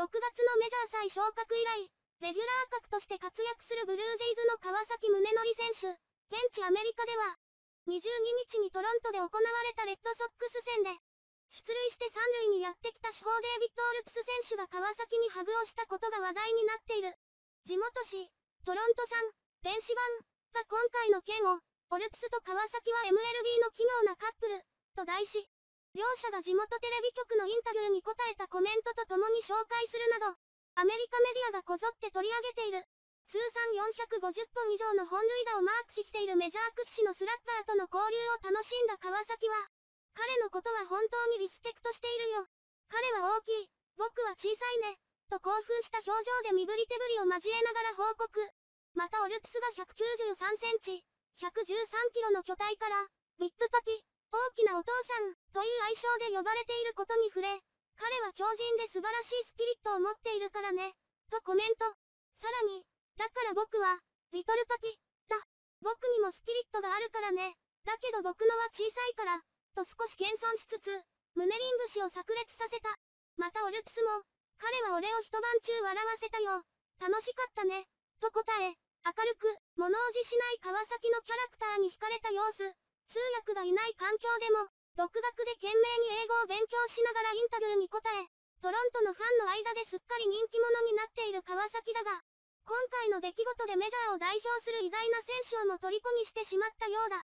6月のメジャー再昇格以来、レギュラー格として活躍するブルージェイズの川崎宗則選手、現地アメリカでは、22日にトロントで行われたレッドソックス戦で、出塁して三塁にやってきた主砲デイビッド・オルクス選手が川崎にハグをしたことが話題になっている。地元紙、トロントさん、電子版が今回の件を、オルクスと川崎は MLB の奇妙なカップル、と題し、両者が地元テレビ局のインタビューに答えたコメントと共に紹介するなど、アメリカメディアがこぞって取り上げている。通算450本以上の本塁打をマークしているメジャー屈指のスラッガーとの交流を楽しんだ川崎は、彼のことは本当にリスペクトしているよ。彼は大きい、僕は小さいね、と興奮した表情で身振り手振りを交えながら報告。またオルプスが193センチ、113キロの巨体から、ビッグパティ、大きなお父さん、という愛称で呼ばれていることに触れ、彼は強靭で素晴らしいスピリットを持っているからね、とコメント。さらに、だから僕は、リトルパキ、だ。僕にもスピリットがあるからね。だけど僕のは小さいから、と少し謙遜しつつ、胸リン節を炸裂させた。またオルクスも、彼は俺を一晩中笑わせたよ。楽しかったね。と答え、明るく、物おじしない川崎のキャラクターに惹かれた様子。通訳がいない環境でも、独学で懸命に英語を勉強しながらインタビューに答え、トロントのファンの間ですっかり人気者になっている川崎だが、今回の出来事でメジャーを代表する偉大な選手をも虜にしてしまったようだ。